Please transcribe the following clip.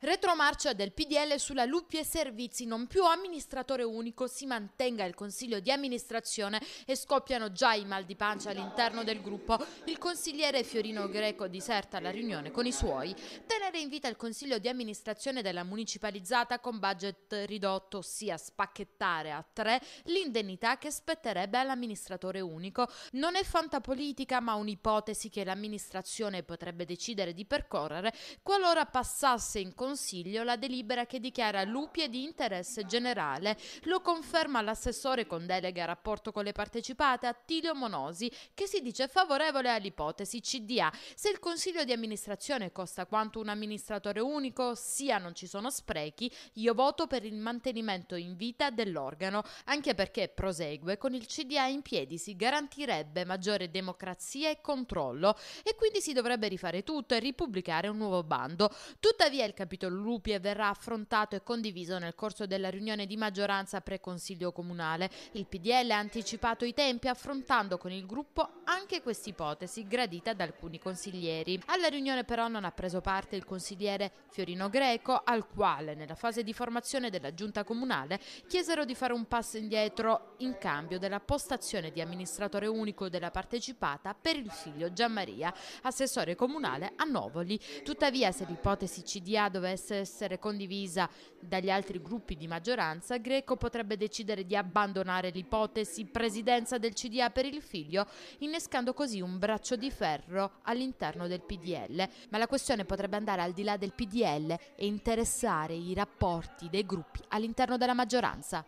Retromarcia del PDL sulla Luppia e Servizi, non più amministratore unico, si mantenga il consiglio di amministrazione e scoppiano già i mal di pancia all'interno del gruppo. Il consigliere Fiorino Greco diserta la riunione con i suoi. Tenere in vita il consiglio di amministrazione della municipalizzata con budget ridotto, ossia spacchettare a tre l'indennità che spetterebbe all'amministratore unico. Non è fantapolitica ma un'ipotesi che l'amministrazione potrebbe decidere di percorrere qualora passasse in consiglio Consiglio la delibera che dichiara lupi di interesse generale. Lo conferma l'assessore con delega a rapporto con le partecipate Attilio Monosi, che si dice favorevole all'ipotesi CDA. Se il Consiglio di amministrazione costa quanto un amministratore unico, sia non ci sono sprechi, io voto per il mantenimento in vita dell'organo, anche perché, prosegue, con il CDA in piedi si garantirebbe maggiore democrazia e controllo e quindi si dovrebbe rifare tutto e ripubblicare un nuovo bando. Tuttavia il capitolo capitolo Lupie verrà affrontato e condiviso nel corso della riunione di maggioranza pre-consiglio comunale. Il PDL ha anticipato i tempi affrontando con il gruppo anche quest'ipotesi gradita da alcuni consiglieri. Alla riunione però non ha preso parte il consigliere Fiorino Greco al quale nella fase di formazione della giunta comunale chiesero di fare un passo indietro in cambio della postazione di amministratore unico della partecipata per il figlio Gianmaria, assessore comunale a Novoli. Tuttavia se l'ipotesi CDA doveva dovesse essere condivisa dagli altri gruppi di maggioranza, Greco potrebbe decidere di abbandonare l'ipotesi presidenza del CDA per il figlio, innescando così un braccio di ferro all'interno del PDL. Ma la questione potrebbe andare al di là del PDL e interessare i rapporti dei gruppi all'interno della maggioranza.